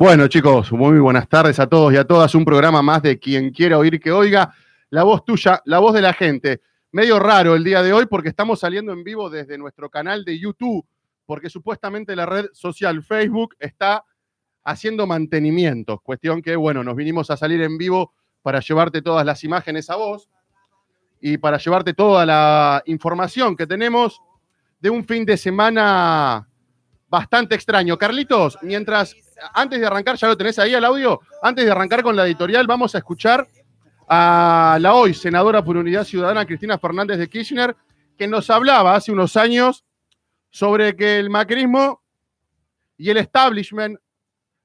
Bueno, chicos, muy buenas tardes a todos y a todas. Un programa más de quien quiera oír que oiga. La voz tuya, la voz de la gente. Medio raro el día de hoy porque estamos saliendo en vivo desde nuestro canal de YouTube, porque supuestamente la red social Facebook está haciendo mantenimiento. Cuestión que, bueno, nos vinimos a salir en vivo para llevarte todas las imágenes a vos y para llevarte toda la información que tenemos de un fin de semana bastante extraño. Carlitos, mientras, antes de arrancar, ya lo tenés ahí el audio, antes de arrancar con la editorial, vamos a escuchar a la hoy senadora por Unidad Ciudadana, Cristina Fernández de Kirchner, que nos hablaba hace unos años sobre que el macrismo y el establishment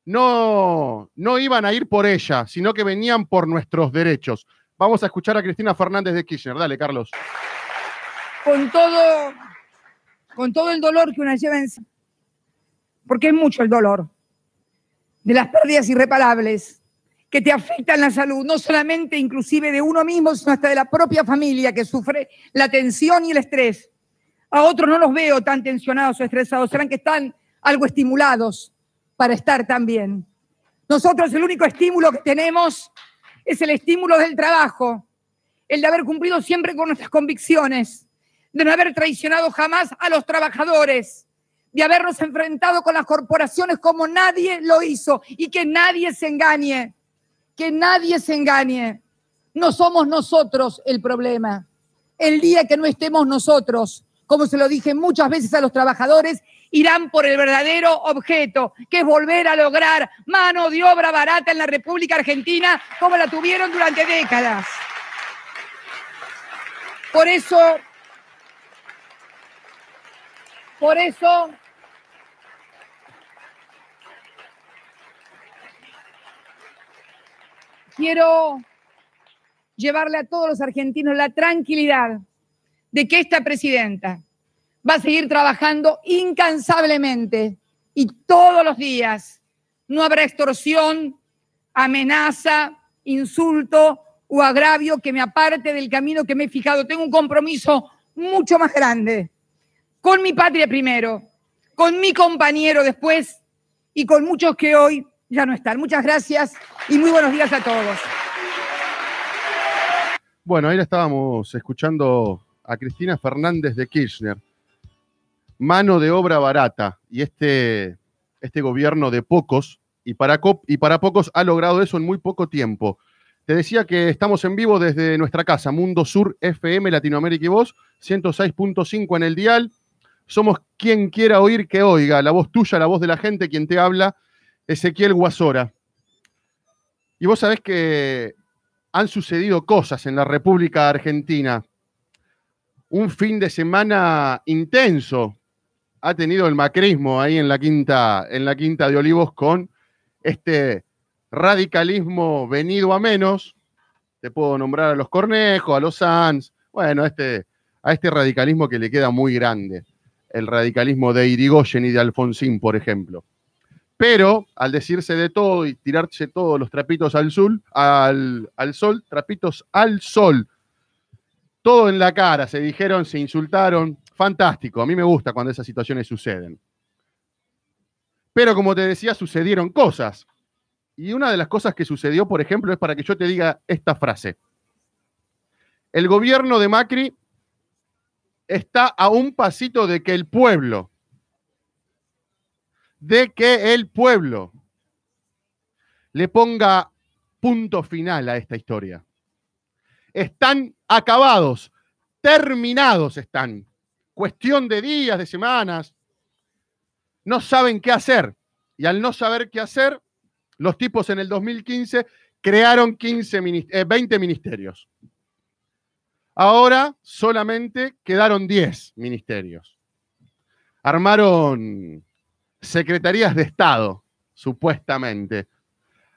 no, no iban a ir por ella, sino que venían por nuestros derechos. Vamos a escuchar a Cristina Fernández de Kirchner. Dale, Carlos. Con todo, con todo el dolor que una lleva en porque es mucho el dolor de las pérdidas irreparables que te afectan la salud, no solamente inclusive de uno mismo, sino hasta de la propia familia que sufre la tensión y el estrés. A otros no los veo tan tensionados o estresados, serán que están algo estimulados para estar tan bien. Nosotros el único estímulo que tenemos es el estímulo del trabajo, el de haber cumplido siempre con nuestras convicciones, de no haber traicionado jamás a los trabajadores, de habernos enfrentado con las corporaciones como nadie lo hizo y que nadie se engañe, que nadie se engañe. No somos nosotros el problema. El día que no estemos nosotros, como se lo dije muchas veces a los trabajadores, irán por el verdadero objeto, que es volver a lograr mano de obra barata en la República Argentina como la tuvieron durante décadas. Por eso, por eso Quiero llevarle a todos los argentinos la tranquilidad de que esta presidenta va a seguir trabajando incansablemente y todos los días. No habrá extorsión, amenaza, insulto o agravio que me aparte del camino que me he fijado. Tengo un compromiso mucho más grande con mi patria primero, con mi compañero después y con muchos que hoy ya no están. Muchas gracias y muy buenos días a todos. Bueno, ahí estábamos escuchando a Cristina Fernández de Kirchner. Mano de obra barata y este, este gobierno de pocos, y para, y para pocos ha logrado eso en muy poco tiempo. Te decía que estamos en vivo desde nuestra casa, Mundo Sur FM Latinoamérica y Voz, 106.5 en el dial. Somos quien quiera oír que oiga, la voz tuya, la voz de la gente, quien te habla, Ezequiel Guasora. Y vos sabés que han sucedido cosas en la República Argentina. Un fin de semana intenso ha tenido el macrismo ahí en la quinta, en la quinta de Olivos con este radicalismo venido a menos. Te puedo nombrar a los Cornejos, a los Sanz, bueno, este, a este radicalismo que le queda muy grande. El radicalismo de Irigoyen y de Alfonsín, por ejemplo. Pero al decirse de todo y tirarse todos los trapitos al sol, al, sol, trapitos al sol, todo en la cara, se dijeron, se insultaron, fantástico, a mí me gusta cuando esas situaciones suceden. Pero como te decía, sucedieron cosas. Y una de las cosas que sucedió, por ejemplo, es para que yo te diga esta frase. El gobierno de Macri está a un pasito de que el pueblo de que el pueblo le ponga punto final a esta historia. Están acabados, terminados están. Cuestión de días, de semanas. No saben qué hacer. Y al no saber qué hacer, los tipos en el 2015 crearon 15 20 eh, ministerios. Ahora solamente quedaron 10 ministerios. Armaron secretarías de Estado, supuestamente.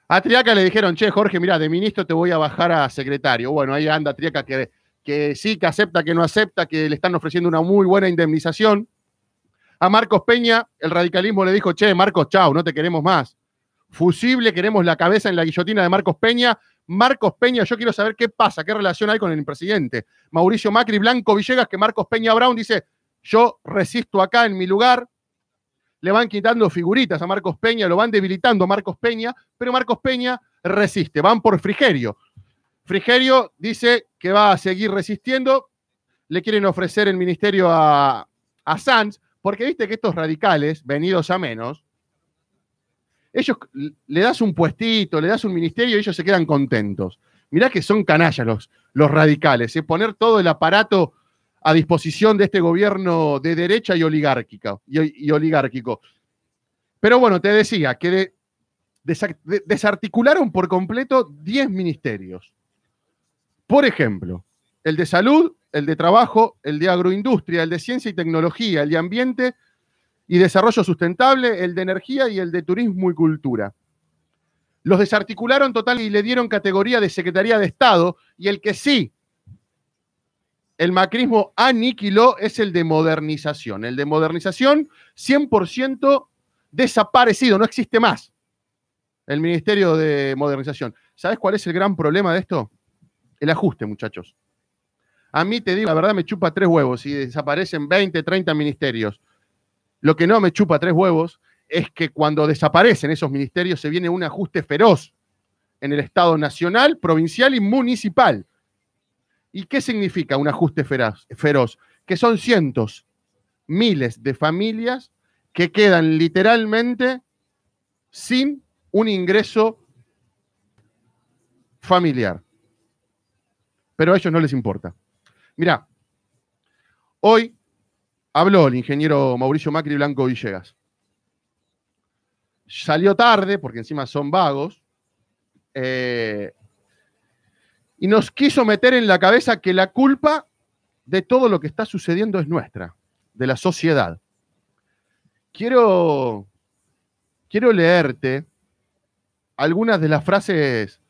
A Triaca le dijeron, che, Jorge, mira, de ministro te voy a bajar a secretario. Bueno, ahí anda Triaca que, que sí, que acepta, que no acepta, que le están ofreciendo una muy buena indemnización. A Marcos Peña, el radicalismo le dijo, che, Marcos, chau, no te queremos más. Fusible, queremos la cabeza en la guillotina de Marcos Peña. Marcos Peña, yo quiero saber qué pasa, qué relación hay con el presidente. Mauricio Macri, Blanco Villegas, que Marcos Peña Brown dice, yo resisto acá en mi lugar le van quitando figuritas a Marcos Peña, lo van debilitando a Marcos Peña, pero Marcos Peña resiste, van por Frigerio. Frigerio dice que va a seguir resistiendo, le quieren ofrecer el ministerio a, a Sanz, porque viste que estos radicales, venidos a menos, ellos le das un puestito, le das un ministerio y ellos se quedan contentos. Mirá que son canallas los, radicales, ¿eh? poner todo el aparato a disposición de este gobierno de derecha y, y, oligárquico. Pero bueno, te decía que desarticularon por completo 10 ministerios. Por ejemplo, el de salud, el de trabajo, el de agroindustria, el de ciencia y tecnología, el de ambiente y desarrollo sustentable, el de energía y el de turismo y cultura. Los desarticularon total y le dieron categoría de Secretaría de Estado y el que sí el macrismo aniquiló es el de modernización. El de modernización, 100% desaparecido, no existe más. El Ministerio de Modernización. ¿Sabes cuál es el gran problema de esto? El ajuste, muchachos. A mí te digo, la verdad me chupa tres huevos y desaparecen 20, 30 ministerios. Lo que no me chupa tres huevos es que cuando desaparecen esos ministerios se viene un ajuste feroz en el Estado nacional, provincial y municipal ¿Y qué significa un ajuste feroz? Que son cientos, miles de familias que quedan literalmente sin un ingreso familiar. Pero a ellos no les importa. Mirá, hoy habló el ingeniero Mauricio Macri Blanco Villegas. Salió tarde, porque encima son vagos, eh, y nos quiso meter en la cabeza que la culpa de todo lo que está sucediendo es nuestra, de la sociedad. Quiero, quiero leerte algunas de las frases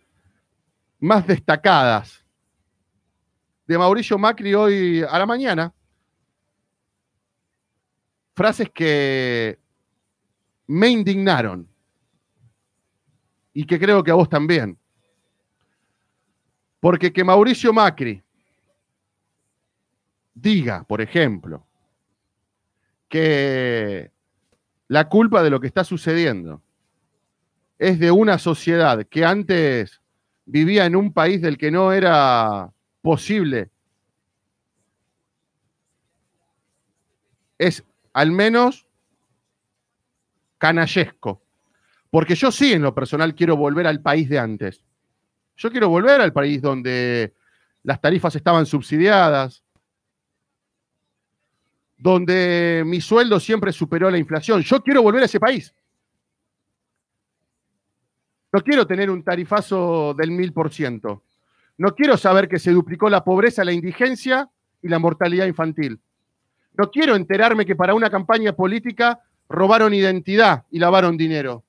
más destacadas de Mauricio Macri hoy a la mañana. Frases que me indignaron y que creo que a vos también. Porque que Mauricio Macri diga, por ejemplo, que la culpa de lo que está sucediendo es de una sociedad que antes vivía en un país del que no era posible. Es al menos canallesco. Porque yo sí, en lo personal, quiero volver al país de antes. Yo quiero volver al país donde las tarifas estaban subsidiadas, donde mi sueldo siempre superó la inflación. Yo quiero volver a ese país. No quiero tener un tarifazo del mil por ciento. No quiero saber que se duplicó la pobreza, la indigencia y la mortalidad infantil. No quiero enterarme que para una campaña política robaron identidad y lavaron dinero.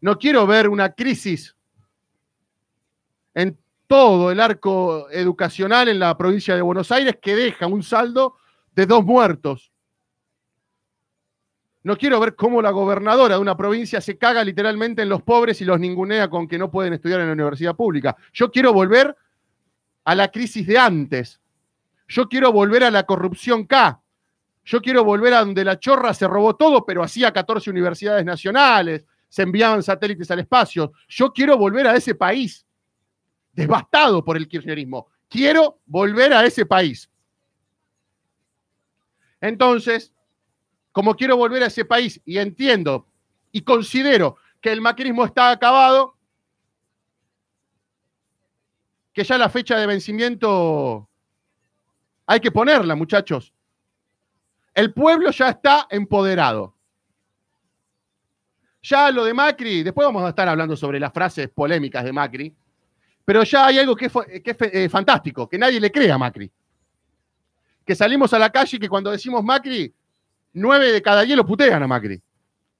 No quiero ver una crisis en todo el arco educacional en la provincia de Buenos Aires que deja un saldo de dos muertos. No quiero ver cómo la gobernadora de una provincia se caga literalmente en los pobres y los ningunea con que no pueden estudiar en la universidad pública. Yo quiero volver a la crisis de antes. Yo quiero volver a la corrupción K. Yo quiero volver a donde la chorra se robó todo, pero hacía 14 universidades nacionales, se enviaban satélites al espacio. Yo quiero volver a ese país devastado por el kirchnerismo. Quiero volver a ese país. Entonces, como quiero volver a ese país y entiendo y considero que el macrismo está acabado, que ya la fecha de vencimiento hay que ponerla, muchachos. El pueblo ya está empoderado. Ya lo de Macri, después vamos a estar hablando sobre las frases polémicas de Macri, pero ya hay algo que es, eh, fantástico, que nadie le crea a Macri. Que salimos a la calle y que cuando decimos Macri, nueve de cada diez lo putean a Macri.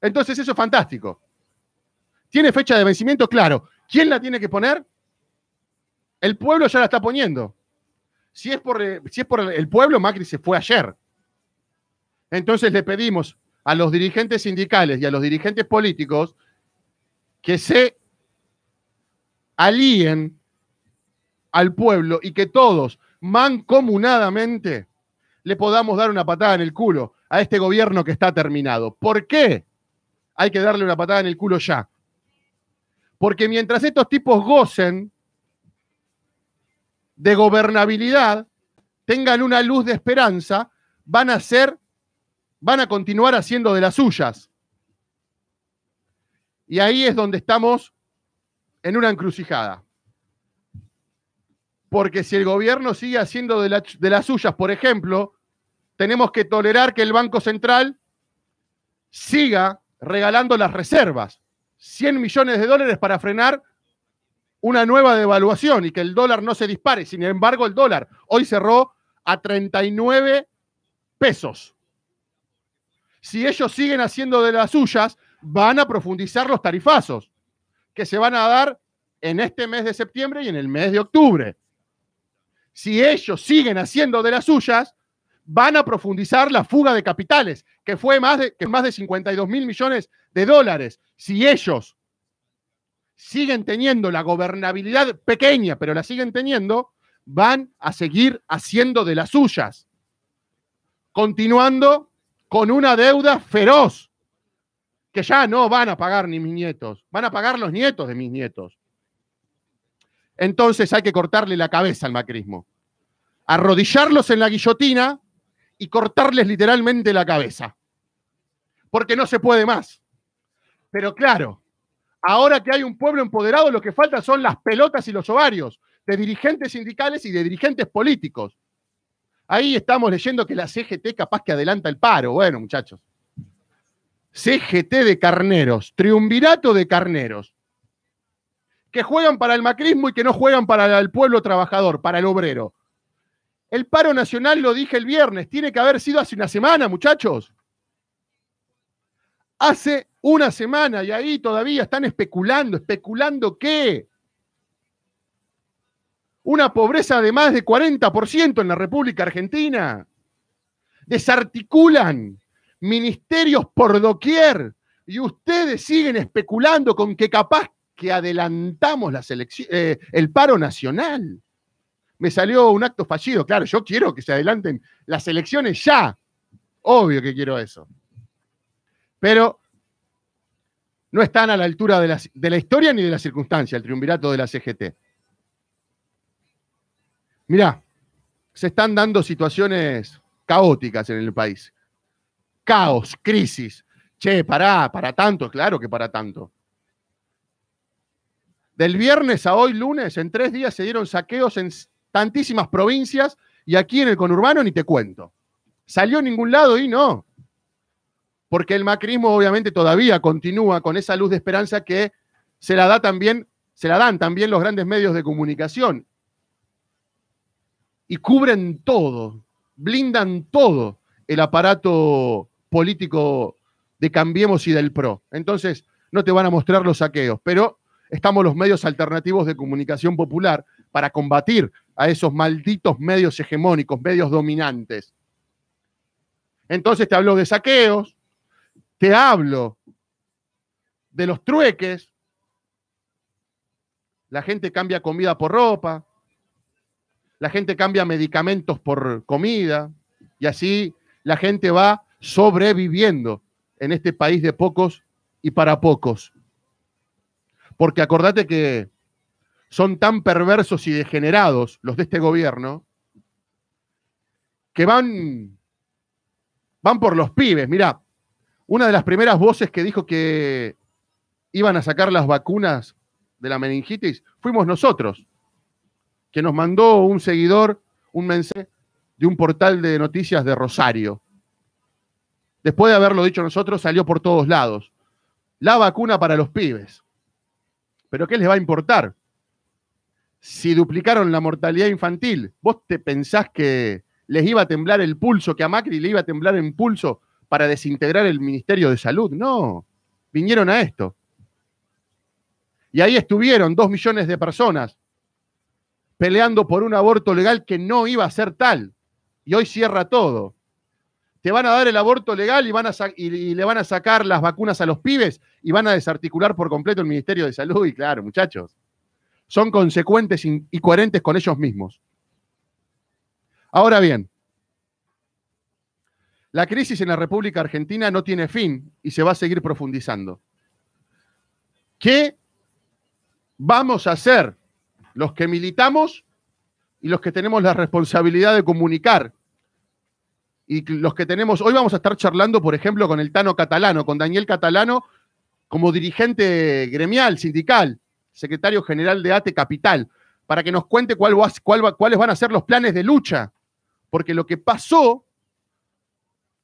Entonces eso es fantástico. ¿Tiene fecha de vencimiento? Claro. ¿Quién la tiene que poner? El pueblo ya la está poniendo. Si es por, eh, si es por el pueblo, Macri se fue ayer. Entonces le pedimos a los dirigentes sindicales y a los dirigentes políticos que se alíen al pueblo y que todos mancomunadamente le podamos dar una patada en el culo a este gobierno que está terminado. ¿Por qué hay que darle una patada en el culo ya? Porque mientras estos tipos gocen de gobernabilidad, tengan una luz de esperanza, van a ser, van a continuar haciendo de las suyas. Y ahí es donde estamos en una encrucijada. Porque si el gobierno sigue haciendo de, las suyas, por ejemplo, tenemos que tolerar que el Banco Central siga regalando las reservas, 100 millones de dólares para frenar una nueva devaluación y que el dólar no se dispare. Sin embargo, el dólar hoy cerró a 39 pesos. Si ellos siguen haciendo de las suyas, van a profundizar los tarifazos que se van a dar en este mes de septiembre y en el mes de octubre. Si ellos siguen haciendo de las suyas, van a profundizar la fuga de capitales, que fue más de, más de 52 mil millones de dólares. Si ellos siguen teniendo la gobernabilidad pequeña, pero la siguen teniendo, van a seguir haciendo de las suyas, continuando con una deuda feroz que ya no van a pagar ni mis nietos, van a pagar los nietos de mis nietos. Entonces hay que cortarle la cabeza al macrismo, arrodillarlos en la guillotina y cortarles literalmente la cabeza, porque no se puede más. Pero claro, ahora que hay un pueblo empoderado, lo que falta son las pelotas y los ovarios de dirigentes sindicales y de dirigentes políticos. Ahí estamos leyendo que la CGT capaz que adelanta el paro. Bueno, muchachos. CGT de carneros, triunvirato de carneros, que juegan para el macrismo y que no juegan para el pueblo trabajador, para el obrero. El paro nacional, lo dije el viernes, tiene que haber sido hace una semana, muchachos. Hace una semana y ahí todavía están especulando, especulando qué. Una pobreza de más de 40% en la República Argentina. Desarticulan ministerios por doquier y ustedes siguen especulando con que capaz que adelantamos la selección, eh, el paro nacional. Me salió un acto fallido, claro, yo quiero que se adelanten las elecciones ya. Obvio que quiero eso. Pero no están a la altura de la, de la historia ni de la circunstancia, el triunvirato de la CGT. Mirá, se están dando situaciones caóticas en el país caos, crisis. Che, pará, para tanto, claro que para tanto. Del viernes a hoy, lunes, en tres días se dieron saqueos en tantísimas provincias y aquí en el conurbano ni te cuento. Salió a ningún lado y no. Porque el macrismo obviamente todavía continúa con esa luz de esperanza que se la da también, se la dan también los grandes medios de comunicación. Y cubren todo, blindan todo el aparato político de Cambiemos y del PRO. Entonces, no te van a mostrar los saqueos, pero estamos los medios alternativos de comunicación popular para combatir a esos malditos medios hegemónicos, medios dominantes. Entonces te hablo de saqueos, te hablo de los trueques, la gente cambia comida por ropa, la gente cambia medicamentos por comida, y así la gente va sobreviviendo en este país de pocos y para pocos. Porque acordate que son tan perversos y degenerados los de este gobierno que van, van por los pibes. mira una de las primeras voces que dijo que iban a sacar las vacunas de la meningitis fuimos nosotros, que nos mandó un seguidor un mensaje de un portal de noticias de Rosario después de haberlo dicho nosotros, salió por todos lados. La vacuna para los pibes. Pero ¿qué les va a importar? Si duplicaron la mortalidad infantil, ¿vos te pensás que les iba a temblar el pulso, que a Macri le iba a temblar el pulso para desintegrar el Ministerio de Salud? No, vinieron a esto. Y ahí estuvieron dos millones de personas peleando por un aborto legal que no iba a ser tal. Y hoy cierra todo te van a dar el aborto legal y, van a y, le van a sacar las vacunas a los pibes y van a desarticular por completo el Ministerio de Salud. Y claro, muchachos, son consecuentes y coherentes con ellos mismos. Ahora bien, la crisis en la República Argentina no tiene fin y se va a seguir profundizando. ¿Qué vamos a hacer los que militamos y los que tenemos la responsabilidad de comunicar y los que tenemos, hoy vamos a estar charlando, por ejemplo, con el Tano Catalano, con Daniel Catalano, como dirigente gremial, sindical, secretario general de ATE Capital, para que nos cuente cuál, cuál, cuáles van a ser los planes de lucha. Porque lo que pasó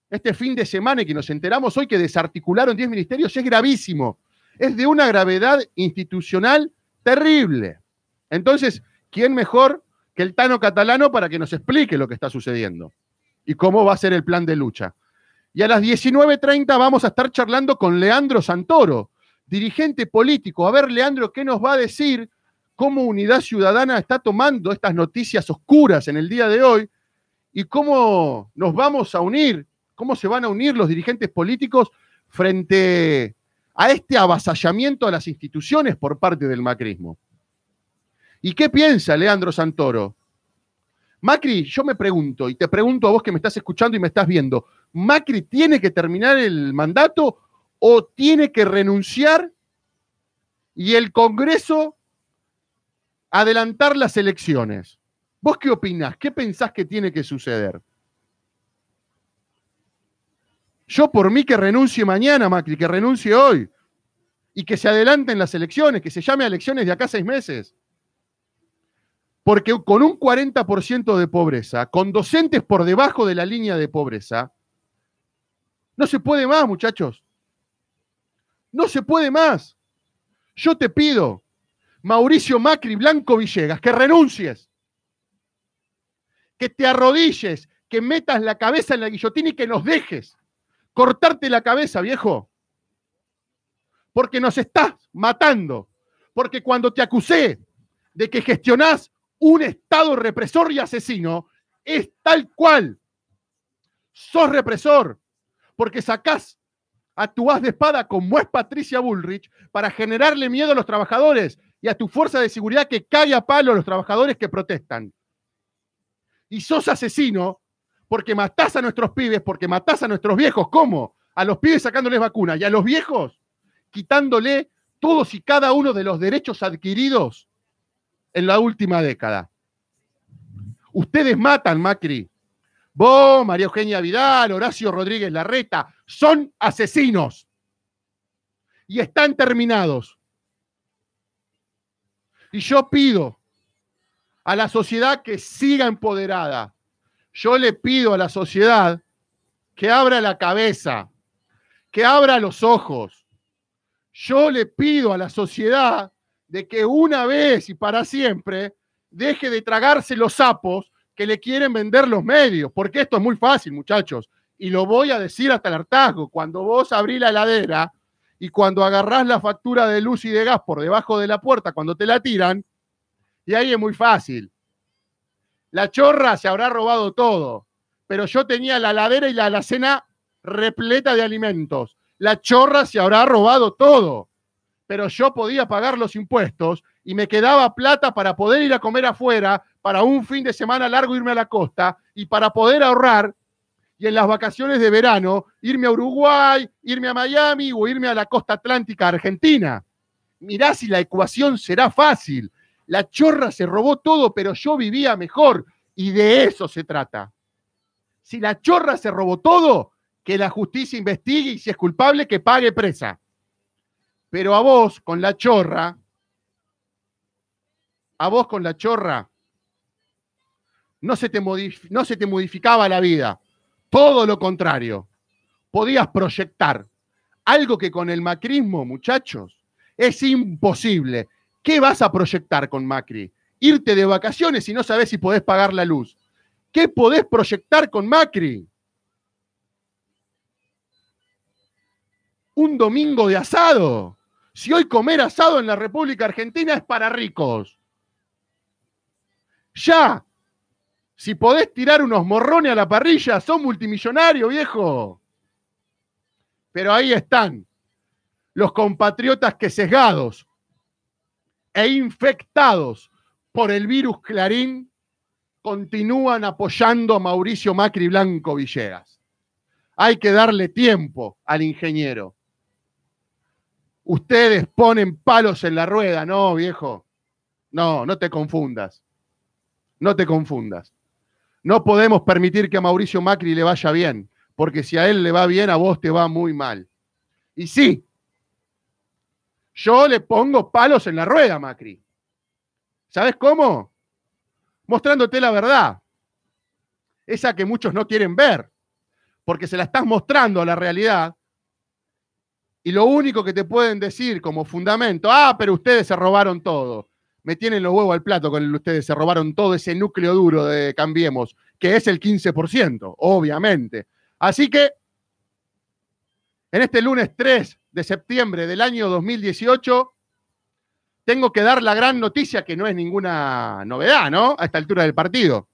este fin de semana y que nos enteramos hoy que desarticularon 10 ministerios es gravísimo. Es de una gravedad institucional terrible. Entonces, ¿quién mejor que el Tano Catalano para que nos explique lo que está sucediendo? y cómo va a ser el plan de lucha. Y a las 19.30 vamos a estar charlando con Leandro Santoro, dirigente político. A ver, Leandro, ¿qué nos va a decir cómo Unidad Ciudadana está tomando estas noticias oscuras en el día de hoy y cómo nos vamos a unir, cómo se van a unir los dirigentes políticos frente a este avasallamiento a las instituciones por parte del macrismo? ¿Y qué piensa Leandro Santoro? Macri, yo me pregunto, y te pregunto a vos que me estás escuchando y me estás viendo, ¿Macri tiene que terminar el mandato o tiene que renunciar y el Congreso adelantar las elecciones? ¿Vos qué opinás? ¿Qué pensás que tiene que suceder? Yo por mí que renuncie mañana, Macri, que renuncie hoy y que se adelanten las elecciones, que se llame a elecciones de acá a seis meses. Porque con un 40% de pobreza, con docentes por debajo de la línea de pobreza, no se puede más, muchachos. No se puede más. Yo te pido, Mauricio Macri, Blanco Villegas, que renuncies, que te arrodilles, que metas la cabeza en la guillotina y que nos dejes cortarte la cabeza, viejo. Porque nos estás matando. Porque cuando te acusé de que gestionás un Estado represor y asesino es tal cual. Sos represor, porque sacás, haz de espada como es Patricia Bullrich para generarle miedo a los trabajadores y a tu fuerza de seguridad que cae a palo a los trabajadores que protestan. Y sos asesino porque matás a nuestros pibes, porque matás a nuestros viejos. ¿Cómo? A los pibes sacándoles vacunas y a los viejos quitándole todos y cada uno de los derechos adquiridos en la última década. Ustedes matan, Macri. Vos, María Eugenia Vidal, Horacio Rodríguez Larreta, son asesinos. Y están terminados. Y yo pido a la sociedad que siga empoderada. Yo le pido a la sociedad que abra la cabeza, que abra los ojos. Yo le pido a la sociedad de que una vez y para siempre deje de tragarse los sapos que le quieren vender los medios, porque esto es muy fácil, muchachos, y lo voy a decir hasta el hartazgo, cuando vos abrís la heladera y cuando agarrás la factura de luz y de gas por debajo de la puerta, cuando te la tiran, y ahí es muy fácil. La chorra se habrá robado todo, pero yo tenía la heladera y la alacena repleta de alimentos. La chorra se habrá robado todo pero yo podía pagar los impuestos y me quedaba plata para poder ir a comer afuera, para un fin de semana largo irme a la costa y para poder ahorrar y en las vacaciones de verano irme a Uruguay, irme a Miami o irme a la costa atlántica argentina. Mirá si la ecuación será fácil. La chorra se robó todo, pero yo vivía mejor y de eso se trata. Si la chorra se robó todo, que la justicia investigue y si es culpable, que pague presa. Pero a vos con la chorra, a vos con la chorra, no se te, no se te modificaba la vida. Todo lo contrario. Podías proyectar algo que con el macrismo, muchachos, es imposible. ¿Qué vas a proyectar con Macri? Irte de vacaciones y no sabes si podés pagar la luz. ¿Qué podés proyectar con Macri? Un domingo de asado si hoy comer asado en la República Argentina es para ricos. Ya, si podés tirar unos morrones a la parrilla, son multimillonarios, viejo. Pero ahí están los compatriotas que sesgados e infectados por el virus Clarín continúan apoyando a Mauricio Macri Blanco Villegas. Hay que darle tiempo al ingeniero ustedes ponen palos en la rueda, no, viejo. No, no te confundas. No te confundas. No podemos permitir que a Mauricio Macri le vaya bien, porque si a él le va bien, a vos te va muy mal. Y sí, yo le pongo palos en la rueda, Macri. ¿Sabes cómo? Mostrándote la verdad. Esa que muchos no quieren ver, porque se la estás mostrando a la realidad y lo único que te pueden decir como fundamento, ah, pero ustedes se robaron todo. Me tienen los huevos al plato con el ustedes se robaron todo ese núcleo duro de Cambiemos, que es el 15%, obviamente. Así que, en este lunes 3 de septiembre del año 2018, tengo que dar la gran noticia, que no es ninguna novedad, ¿no? A esta altura del partido.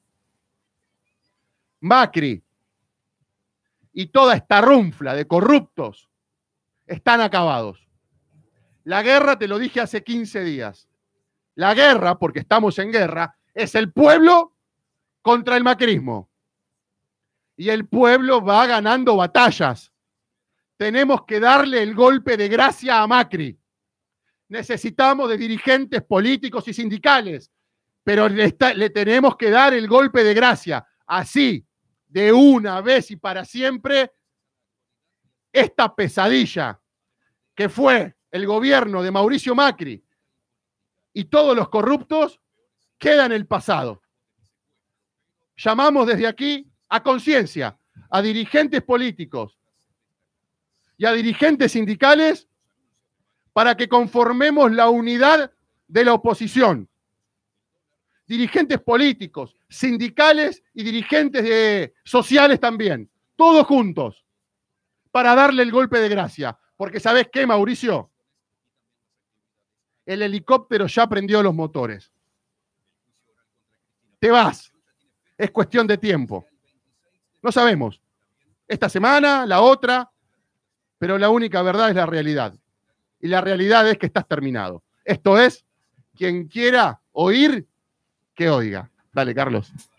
Macri y toda esta rumfla de corruptos están acabados. La guerra, te lo dije hace 15 días, la guerra, porque estamos en guerra, es el pueblo contra el macrismo. Y el pueblo va ganando batallas. Tenemos que darle el golpe de gracia a Macri. Necesitamos de dirigentes políticos y sindicales, pero le, tenemos que dar el golpe de gracia. Así, de una vez y para siempre, esta pesadilla que fue el gobierno de Mauricio Macri y todos los corruptos queda en el pasado. Llamamos desde aquí a conciencia a dirigentes políticos y a dirigentes sindicales para que conformemos la unidad de la oposición. Dirigentes políticos, sindicales y dirigentes sociales también, todos juntos para darle el golpe de gracia. Porque ¿sabes qué, Mauricio? El helicóptero ya prendió los motores. Te vas. Es cuestión de tiempo. No sabemos. Esta semana, la otra, pero la única verdad es la realidad. Y la realidad es que estás terminado. Esto es, quien quiera oír, que oiga. Dale, Carlos.